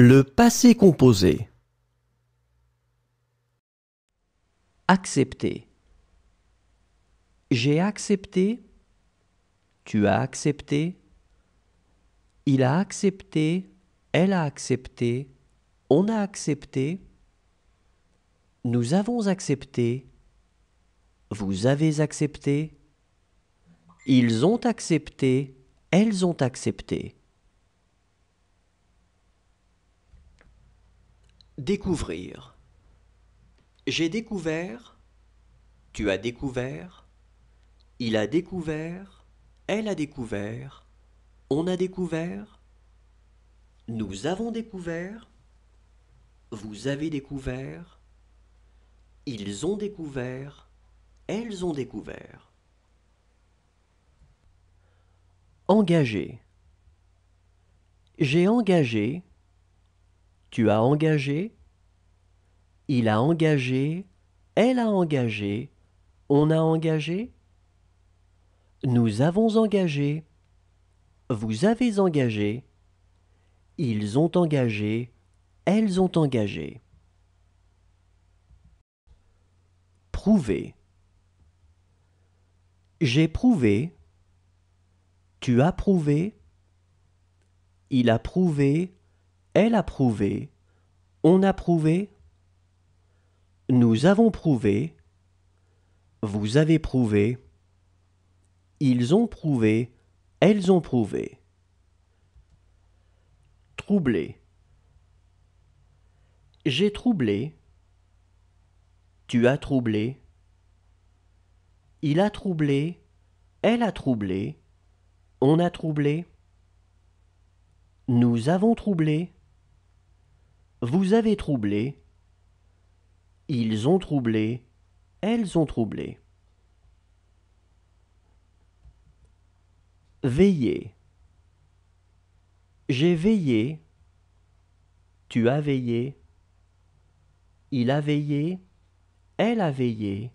Le passé composé. Accepter. J'ai accepté. Tu as accepté. Il a accepté. Elle a accepté. On a accepté. Nous avons accepté. Vous avez accepté. Ils ont accepté. Elles ont accepté. Découvrir. J'ai découvert, tu as découvert, il a découvert, elle a découvert, on a découvert, nous avons découvert, vous avez découvert, ils ont découvert, elles ont découvert. Engagé. J'ai engagé, tu as engagé, il a engagé, elle a engagé, on a engagé, nous avons engagé, vous avez engagé, ils ont engagé, elles ont engagé. Prouver. J'ai prouvé, tu as prouvé, il a prouvé, elle a prouvé, on a prouvé, nous avons prouvé, vous avez prouvé, ils ont prouvé, elles ont prouvé. Troublé. J'ai troublé. Tu as troublé. Il a troublé. Elle a troublé. On a troublé. Nous avons troublé. Vous avez troublé. Ils ont troublé. Elles ont troublé. Veiller. J'ai veillé. Tu as veillé. Il a veillé. Elle a veillé.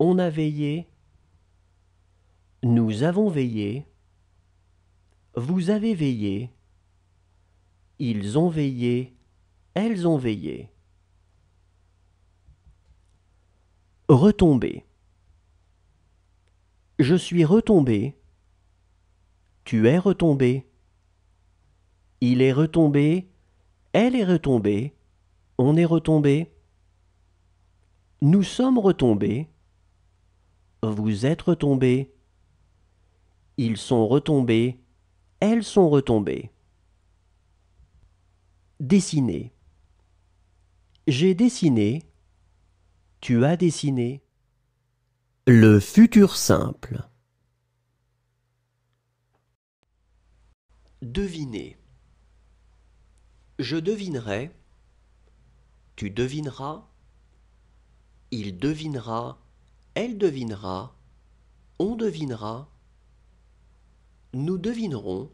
On a veillé. Nous avons veillé. Vous avez veillé. Ils ont veillé. Elles ont veillé. Retombé. Je suis retombé. Tu es retombé. Il est retombé. Elle est retombée. On est retombé. Nous sommes retombés. Vous êtes retombés. Ils sont retombés. Elles sont retombées. Dessiner. J'ai dessiné. Tu as dessiné. Le futur simple. Deviner. Je devinerai. Tu devineras. Il devinera. Elle devinera. On devinera. Nous devinerons.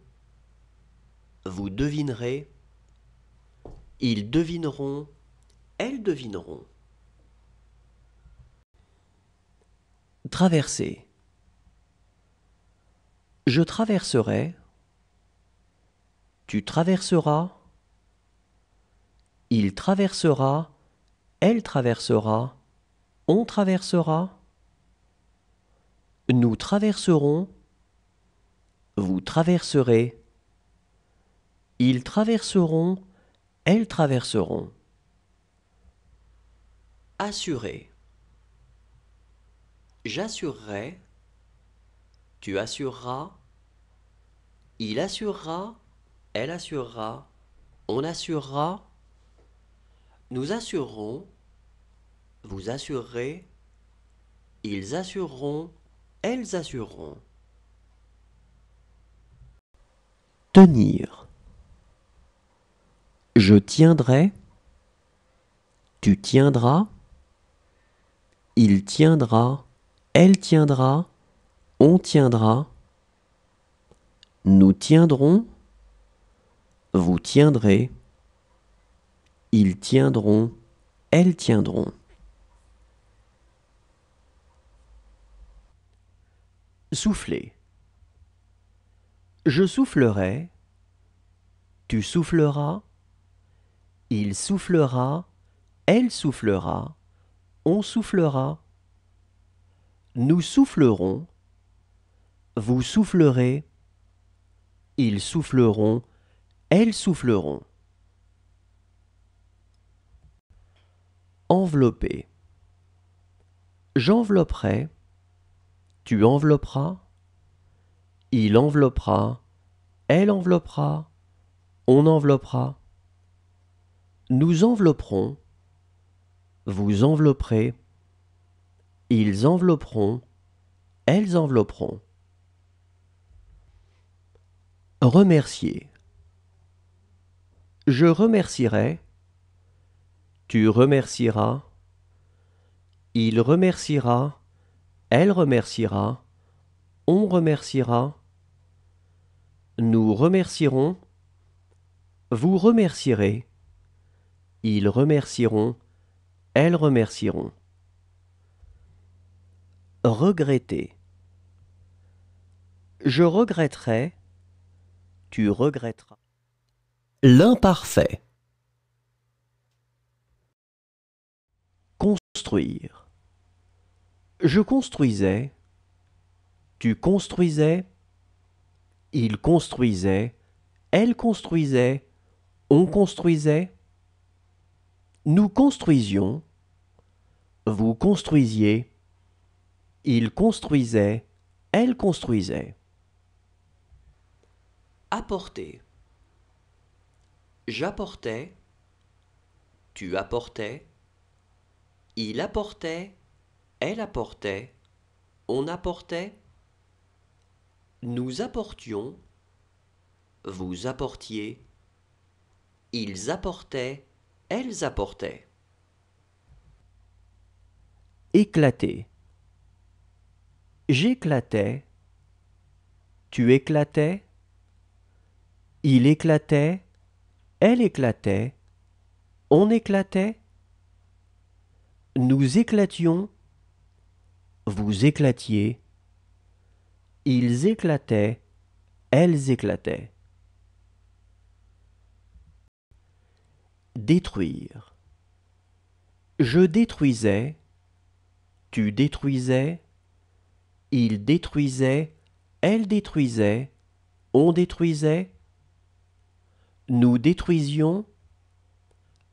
Vous devinerez. Ils devineront elles devineront. Traverser. Je traverserai. Tu traverseras. Il traversera. Elle traversera. On traversera. Nous traverserons. Vous traverserez. Ils traverseront. Elles traverseront. Assurer. J'assurerai. Tu assureras. Il assurera. Elle assurera. On assurera. Nous assurerons. Vous assurerez. Ils assureront. Elles assureront. Tenir. Je tiendrai. Tu tiendras il tiendra, elle tiendra, on tiendra, nous tiendrons, vous tiendrez, ils tiendront, elles tiendront. Souffler. Je soufflerai, tu souffleras, il soufflera, elle soufflera, on soufflera, nous soufflerons, vous soufflerez, ils souffleront, elles souffleront. Envelopper. J'envelopperai, tu envelopperas, il enveloppera, elle enveloppera, on enveloppera. Nous envelopperons, vous envelopperez, ils envelopperont, elles envelopperont. Remercier. Je remercierai, tu remercieras, il remerciera, elle remerciera, on remerciera, nous remercierons, vous remercierez, ils remercieront, elles remercieront. Regretter. Je regretterai. Tu regretteras. L'imparfait. Construire. Je construisais. Tu construisais. Il construisait. Elle construisait. On construisait. Nous construisions, vous construisiez, il construisait, elle construisait. Apporter. J'apportais, tu apportais, il apportait, elle apportait, on apportait, nous apportions, vous apportiez, ils apportaient, elles apportaient. Éclater. J'éclatais. Tu éclatais. Il éclatait. Elle éclatait. On éclatait. Nous éclations. Vous éclatiez. Ils éclataient. Elles éclataient. Détruire. Je détruisais, tu détruisais, il détruisait, elle détruisait, on détruisait, nous détruisions,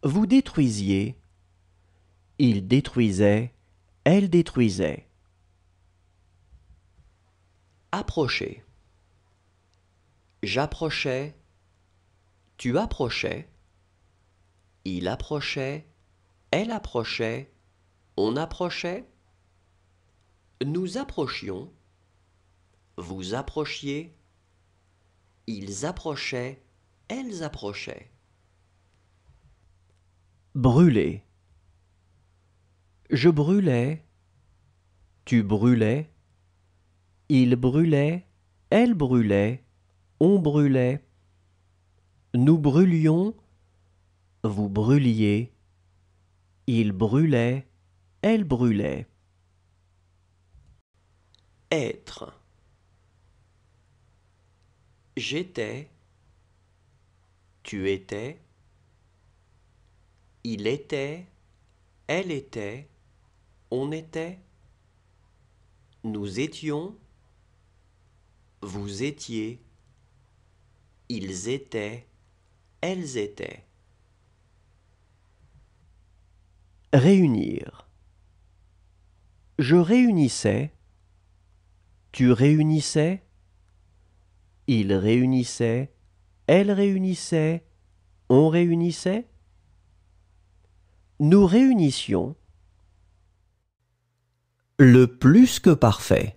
vous détruisiez, il détruisait, elle détruisait. Approcher. J'approchais, tu approchais il approchait, elle approchait, on approchait. Nous approchions, vous approchiez, ils approchaient, elles approchaient. Brûler. Je brûlais, tu brûlais, il brûlait, elle brûlait, on brûlait. Nous brûlions, vous brûliez, il brûlait, elle brûlait. Être. J'étais, tu étais, il était, elle était, on était, nous étions, vous étiez, ils étaient, elles étaient. Réunir. Je réunissais. Tu réunissais. Il réunissait. Elle réunissait. On réunissait. Nous réunissions. Le plus que parfait.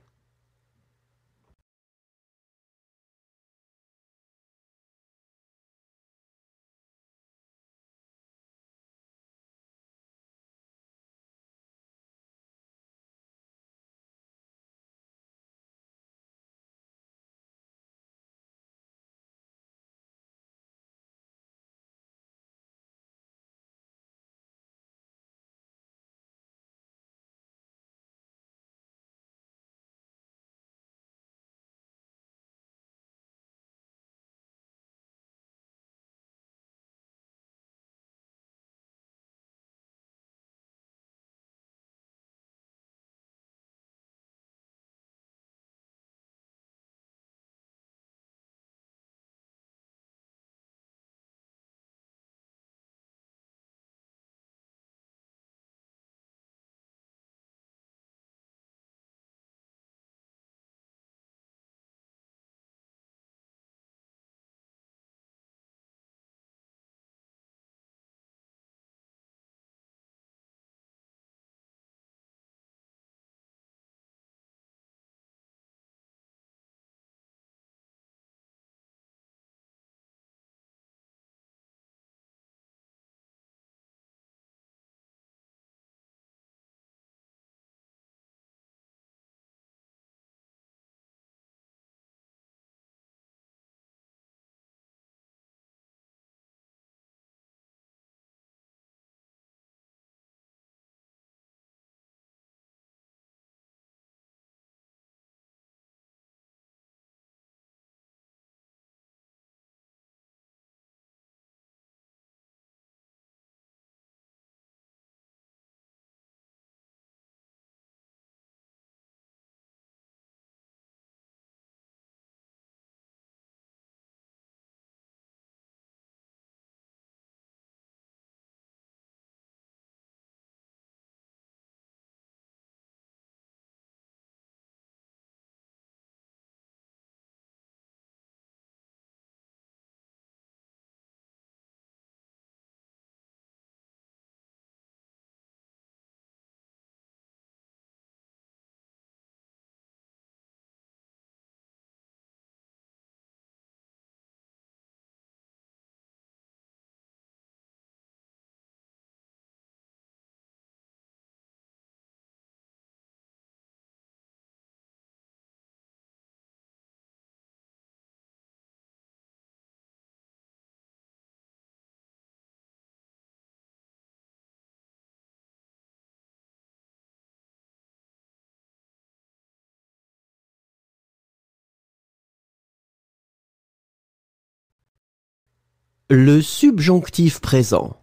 Le subjonctif présent.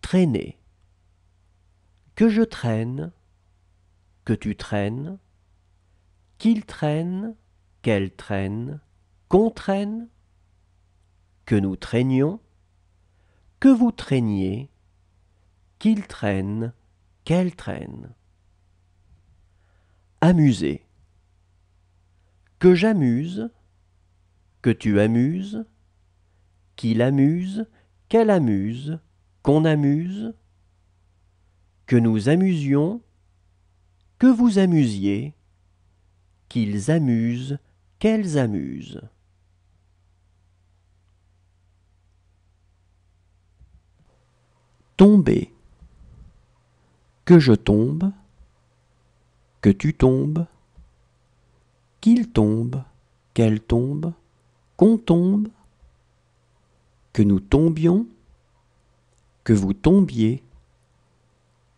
Traîner. Que je traîne, que tu traînes, qu'il traîne, qu'elle traîne, qu'on traîne, que nous traînions, que vous traîniez, qu'il traîne, qu'elle traîne. Amuser. Que j'amuse, que tu amuses, qu'il amuse, qu'elle amuse, qu'on amuse, que nous amusions, que vous amusiez, qu'ils amusent, qu'elles amusent. Tomber. Que je tombe, que tu tombes, qu'il tombe, qu'elle tombe, qu'on tombe, que nous tombions, que vous tombiez,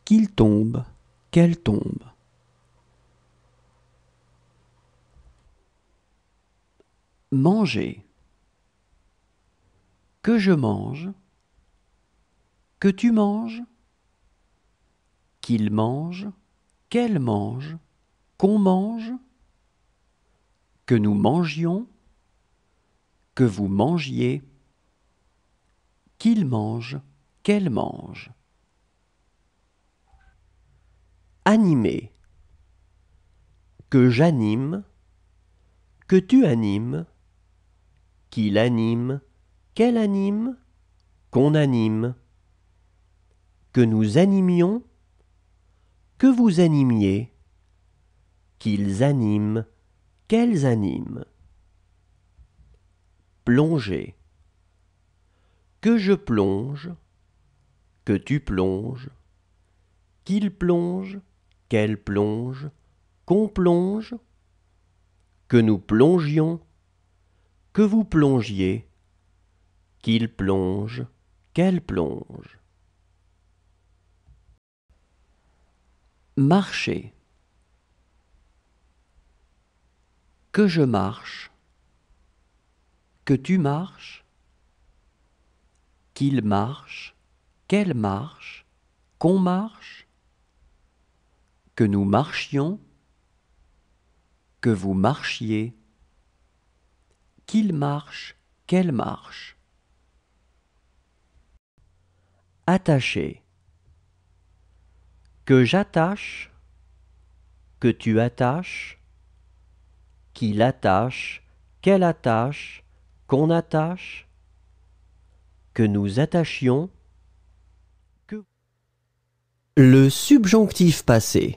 qu'il tombe, qu'elle tombe. Manger. Que je mange, que tu manges, qu'il mange, qu'elle mange, qu'on mange, que nous mangions, que vous mangiez, qu'il mange, qu'elle mange. Animer. Que j'anime, que tu animes, qu'il anime, qu'elle anime, qu'on anime. Que nous animions, que vous animiez, qu'ils animent, qu'elles animent plonger. Que je plonge, que tu plonges, qu'il plonge, qu'elle plonge, qu'on plonge, que nous plongions, que vous plongiez, qu'il plonge, qu'elle plonge. Marcher. Que je marche, que tu marches, qu'il marche, qu'elle marche, qu'on marche, que nous marchions, que vous marchiez, qu'il marche, qu'elle marche. Attaché. Que j'attache, que tu attaches, qu'il attache, qu'elle attache, qu'on attache, que nous attachions, que... Le subjonctif passé.